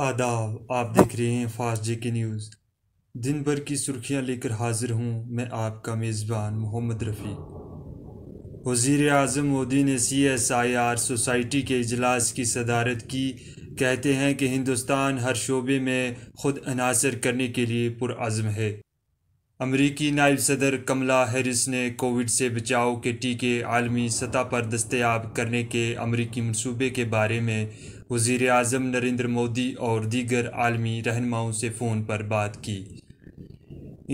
आदाब आप देख रहे हैं फास्ट जे के न्यूज़ दिन भर की सुर्खियां लेकर हाजिर हूं मैं आपका मेज़बान मोहम्मद रफ़ी वज़ी अजम मोदी ने C S I R society के अजलास की सदारत की कहते हैं कि हिंदुस्तान हर शोबे में खुद अनासर करने के लिए पुरज़म है अमरीकी नायब सदर कमला हैरिस ने कोविड से बचाव के टीके आलमी सतह पर दस्तयाब करने के अमरीकी मनसूबे के बारे में वजीर अजम नरेंद्र मोदी और दीगर आलमी रहनुमाओं से फ़ोन पर बात की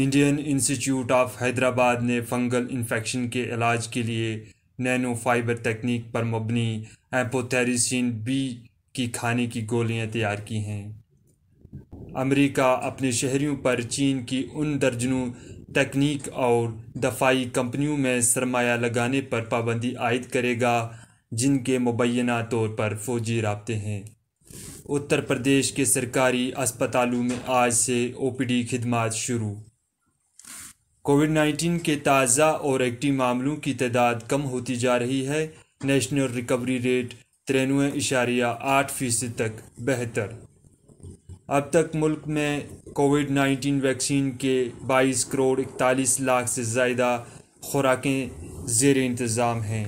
इंडियन इंस्टीट्यूट ऑफ हैदराबाद ने फंगल इन्फेक्शन के इलाज के लिए नैनो फाइबर तकनीक पर मबनी एम्पोथेरिसिन बी की खाने की गोलियां तैयार की हैं अमेरिका अपने शहरियों पर चीन की उन दर्जनों तकनीक और दफाई कंपनियों में सरमाया लगाने पर पाबंदी आयद करेगा जिनके मुबैना तौर पर फौजी रबते हैं उत्तर प्रदेश के सरकारी अस्पतालों में आज से ओ पी डी खदमात शुरू कोविड नाइन्टीन के ताज़ा और एक्टिव मामलों की तादाद कम होती जा रही है नेशनल रिकवरी रेट तिरानवे इशारिया आठ फीसद तक बेहतर अब तक मुल्क में कोविड नाइन्टीन वैक्सीन के बाईस करोड़ इकतालीस लाख से ज़्यादा खुराकें जेर इंतज़ाम हैं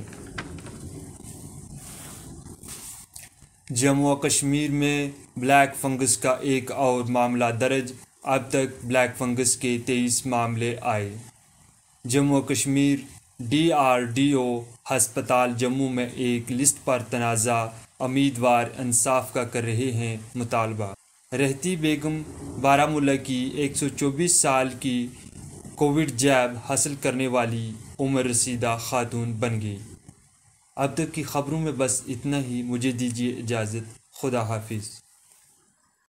जम्मू और कश्मीर में ब्लैक फंगस का एक और मामला दर्ज अब तक ब्लैक फंगस के तेईस मामले आए जम्मू और कश्मीर डीआरडीओ हस्पताल जम्मू में एक लिस्ट पर तनाज़ा उम्मीदवार इंसाफ का कर रहे हैं मुतालबा रहती बेगम बारामूला की 124 साल की कोविड जैब हासिल करने वाली उम्र रसीदा खातून बन गई अब तक की ख़बरों में बस इतना ही मुझे दीजिए इजाज़त खुदा हाफिज़